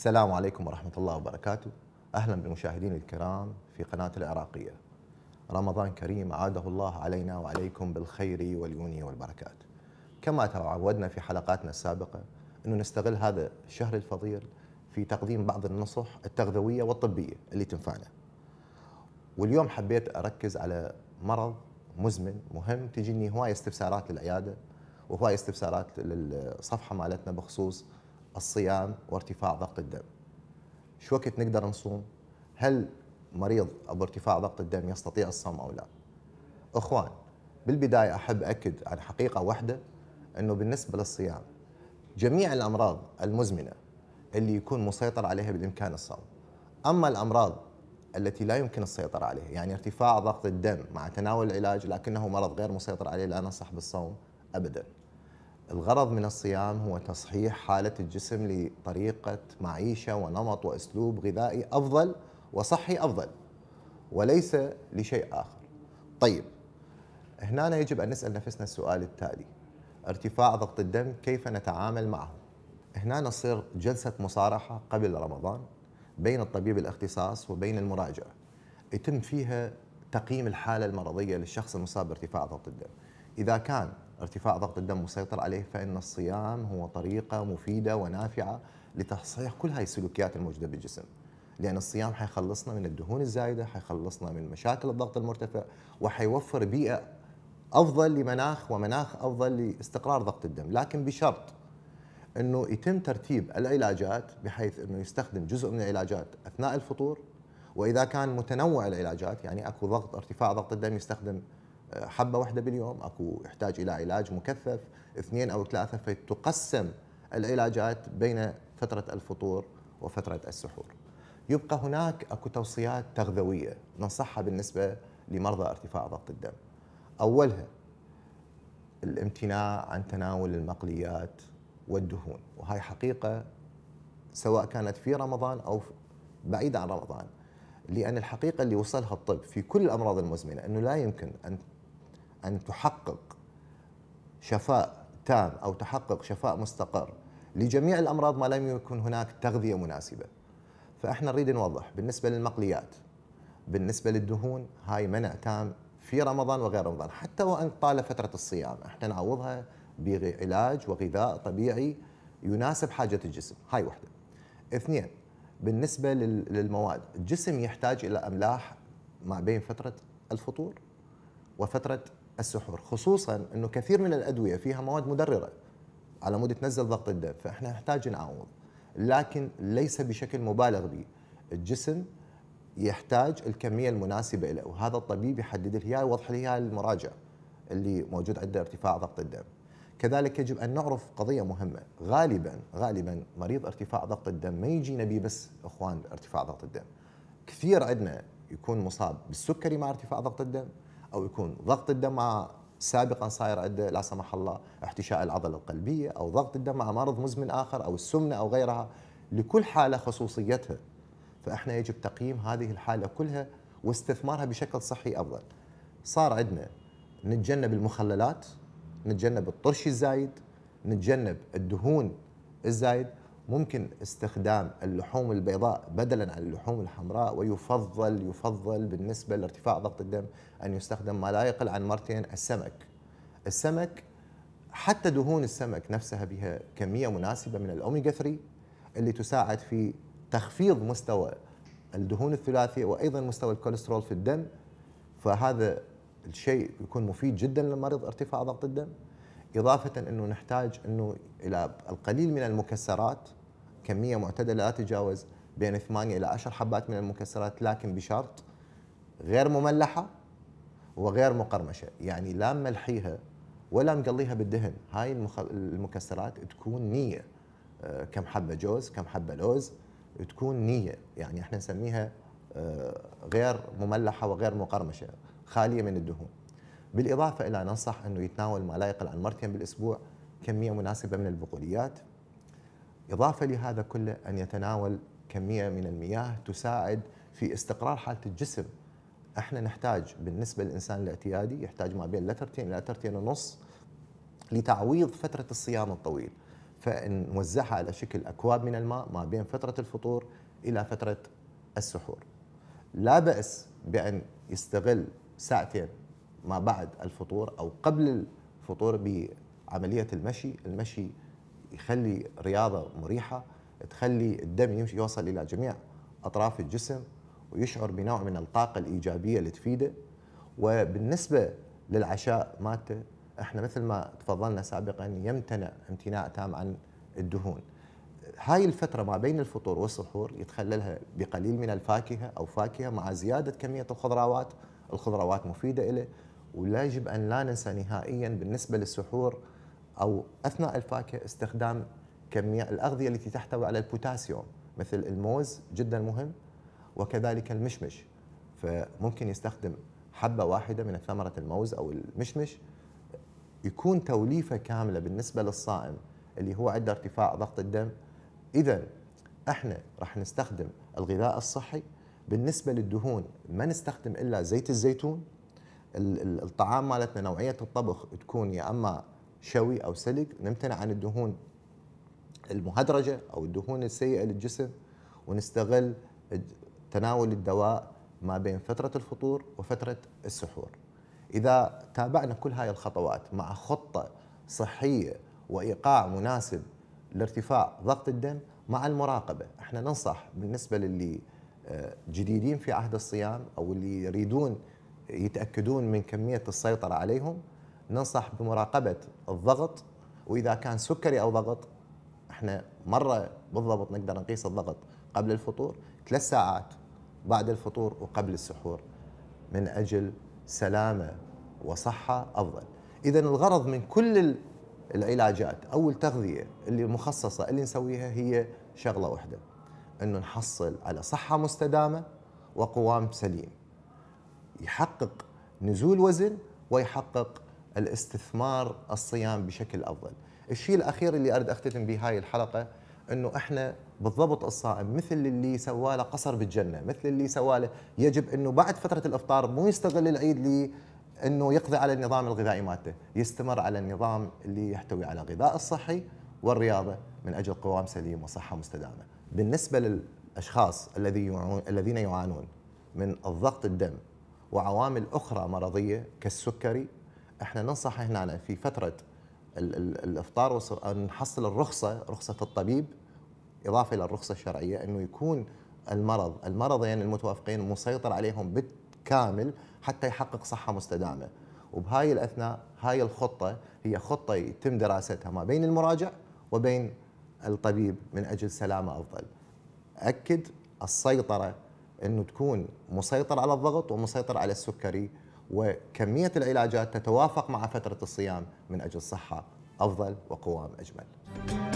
السلام عليكم ورحمة الله وبركاته أهلا بمشاهدينا الكرام في قناة العراقية رمضان كريم عاده الله علينا وعليكم بالخير واليوني والبركات كما تعودنا في حلقاتنا السابقة أنه نستغل هذا الشهر الفضيل في تقديم بعض النصح التغذوية والطبية اللي تنفعنا واليوم حبيت أركز على مرض مزمن مهم تجيني هواي استفسارات للعيادة وهواي استفسارات للصفحة مالتنا بخصوص الصيام وارتفاع ضغط الدم شو وقت نقدر نصوم هل مريض أبو ارتفاع ضغط الدم يستطيع الصوم أو لا أخوان بالبداية أحب أكد عن حقيقة واحدة أنه بالنسبة للصيام جميع الأمراض المزمنة اللي يكون مسيطر عليها بالإمكان الصوم أما الأمراض التي لا يمكن السيطرة عليها يعني ارتفاع ضغط الدم مع تناول العلاج لكنه مرض غير مسيطر عليه لا ننصح بالصوم أبداً الغرض من الصيام هو تصحيح حالة الجسم لطريقة معيشة ونمط وأسلوب غذائي أفضل وصحي أفضل وليس لشيء آخر طيب هنا يجب أن نسأل نفسنا السؤال التالي ارتفاع ضغط الدم كيف نتعامل معه هنا نصير جلسة مصارحة قبل رمضان بين الطبيب الاختصاص وبين المراجع يتم فيها تقييم الحالة المرضية للشخص المصاب بارتفاع ضغط الدم إذا كان ارتفاع ضغط الدم مسيطر عليه فإن الصيام هو طريقة مفيدة ونافعة لتصحيح كل هاي السلوكيات الموجودة بالجسم لأن الصيام حيخلصنا من الدهون الزايدة حيخلصنا من مشاكل الضغط المرتفع وحيوفر بيئة أفضل لمناخ ومناخ أفضل لاستقرار ضغط الدم لكن بشرط أنه يتم ترتيب العلاجات بحيث أنه يستخدم جزء من العلاجات أثناء الفطور وإذا كان متنوع العلاجات يعني أكو ضغط ارتفاع ضغط الدم يستخدم حبه واحده باليوم اكو يحتاج الى علاج مكثف اثنين او ثلاثه فتقسم العلاجات بين فتره الفطور وفتره السحور يبقى هناك اكو توصيات تغذويه ننصحها بالنسبه لمرضى ارتفاع ضغط الدم اولها الامتناع عن تناول المقليات والدهون وهي حقيقه سواء كانت في رمضان او بعيده عن رمضان لان الحقيقه اللي وصلها الطب في كل الامراض المزمنه انه لا يمكن ان أن تحقق شفاء تام أو تحقق شفاء مستقر لجميع الأمراض ما لم يكن هناك تغذية مناسبة فإحنا نريد نوضح بالنسبة للمقليات بالنسبة للدهون هاي منع تام في رمضان وغير رمضان حتى وان طال فتره الصيام احنا نعوضها بعلاج وغذاء طبيعي يناسب حاجه الجسم هاي وحده اثنين بالنسبه للمواد الجسم يحتاج الى املاح ما بين فتره الفطور وفتره السحور خصوصا انه كثير من الادويه فيها مواد مدرره على مود تنزل ضغط الدم فاحنا نحتاج نعوض لكن ليس بشكل مبالغ به الجسم يحتاج الكميه المناسبه له وهذا الطبيب يحدد لي اياه يوضح لي المراجع اللي موجود عنده ارتفاع ضغط الدم كذلك يجب ان نعرف قضيه مهمه غالبا غالبا مريض ارتفاع ضغط الدم ما يجينا به بس اخوان ارتفاع ضغط الدم كثير عندنا يكون مصاب بالسكري مع ارتفاع ضغط الدم او يكون ضغط الدمعه سابقا صاير عنده لا سمح الله احتشاء العضله القلبيه او ضغط الدمعه مرض مزمن اخر او السمنه او غيرها لكل حاله خصوصيتها فاحنا يجب تقييم هذه الحاله كلها واستثمارها بشكل صحي افضل صار عندنا نتجنب المخللات نتجنب الطرش الزايد نتجنب الدهون الزايد ممكن استخدام اللحوم البيضاء بدلا عن اللحوم الحمراء ويفضل يفضل بالنسبه لارتفاع ضغط الدم ان يستخدم ما لا يقل عن مرتين السمك. السمك حتى دهون السمك نفسها بها كميه مناسبه من الاوميجا 3 اللي تساعد في تخفيض مستوى الدهون الثلاثيه وايضا مستوى الكوليسترول في الدم فهذا الشيء يكون مفيد جدا للمريض ارتفاع ضغط الدم اضافه انه نحتاج انه الى القليل من المكسرات كميه معتدله لا تتجاوز بين 8 الى 10 حبات من المكسرات لكن بشرط غير مملحه وغير مقرمشه يعني لا ملحيها ولا مقليها بالدهن هاي المكسرات تكون نيه آه، كم حبه جوز كم حبه لوز تكون نيه يعني احنا نسميها آه، غير مملحه وغير مقرمشه خاليه من الدهون بالاضافه الى ننصح انه يتناول ما لا يقل عن مرتين بالاسبوع كميه مناسبه من البقوليات إضافة لهذا كله أن يتناول كمية من المياه تساعد في استقرار حالة الجسم احنا نحتاج بالنسبه للانسان الاعتيادي يحتاج ما بين لترتين الى لترتين ونص لتعويض فتره الصيام الطويل فنوزعها على شكل اكواب من الماء ما بين فتره الفطور الى فتره السحور. لا باس بان يستغل ساعتين ما بعد الفطور او قبل الفطور بعمليه المشي، المشي يخلي رياضه مريحه تخلي الدم يمشي يوصل الى جميع اطراف الجسم ويشعر بنوع من الطاقه الايجابيه اللي تفيده وبالنسبه للعشاء مالته احنا مثل ما تفضلنا سابقا يمتنع امتناع تام عن الدهون هاي الفتره ما بين الفطور والسحور يتخللها بقليل من الفاكهه او فاكهه مع زياده كميه الخضروات الخضروات مفيده إليه ولا يجب ان لا ننسى نهائيا بالنسبه للسحور او اثناء الفاكهه استخدام كميه الاغذيه التي تحتوي على البوتاسيوم مثل الموز جدا مهم وكذلك المشمش فممكن يستخدم حبه واحده من ثمره الموز او المشمش يكون توليفه كامله بالنسبه للصائم اللي هو عنده ارتفاع ضغط الدم اذا احنا راح نستخدم الغذاء الصحي بالنسبه للدهون ما نستخدم الا زيت الزيتون الطعام مالتنا نوعيه الطبخ تكون يا اما شوي او سلق نمتنع عن الدهون المهدرجه او الدهون السيئه للجسم ونستغل تناول الدواء ما بين فتره الفطور وفتره السحور. اذا تابعنا كل هاي الخطوات مع خطه صحيه وايقاع مناسب لارتفاع ضغط الدم مع المراقبه، احنا ننصح بالنسبه للي آه، جديدين في عهد الصيام او اللي يريدون يتاكدون من كميه السيطره عليهم ننصح بمراقبه الضغط واذا كان سكري او ضغط احنا مره بالضبط نقدر نقيس الضغط قبل الفطور ثلاث ساعات بعد الفطور وقبل السحور من اجل سلامه وصحه افضل. اذا الغرض من كل العلاجات او التغذيه اللي مخصصه اللي نسويها هي شغله واحده انه نحصل على صحه مستدامه وقوام سليم. يحقق نزول وزن ويحقق الاستثمار الصيام بشكل افضل. الشيء الاخير اللي اريد اختتم به هاي الحلقه انه احنا بالضبط الصائم مثل اللي سوى له قصر بالجنه، مثل اللي سوى له يجب انه بعد فتره الافطار مو يستغل العيد لي انه يقضي على النظام الغذائي مالته، يستمر على النظام اللي يحتوي على غذاء الصحي والرياضه من اجل قوام سليم وصحه مستدامه. بالنسبه للاشخاص الذين يعانون من الضغط الدم وعوامل اخرى مرضيه كالسكري احنا ننصح هنا في فتره الافطار نحصل الرخصه رخصه الطبيب اضافه الى الرخصه الشرعيه انه يكون المرض المرضين يعني المتوافقين مسيطر عليهم بالكامل حتى يحقق صحه مستدامه وبهاي الاثناء هاي الخطه هي خطه يتم دراستها ما بين المراجع وبين الطبيب من اجل سلامه افضل. اكد السيطره انه تكون مسيطر على الضغط ومسيطر على السكري وكمية العلاجات تتوافق مع فترة الصيام من أجل صحة أفضل وقوام أجمل.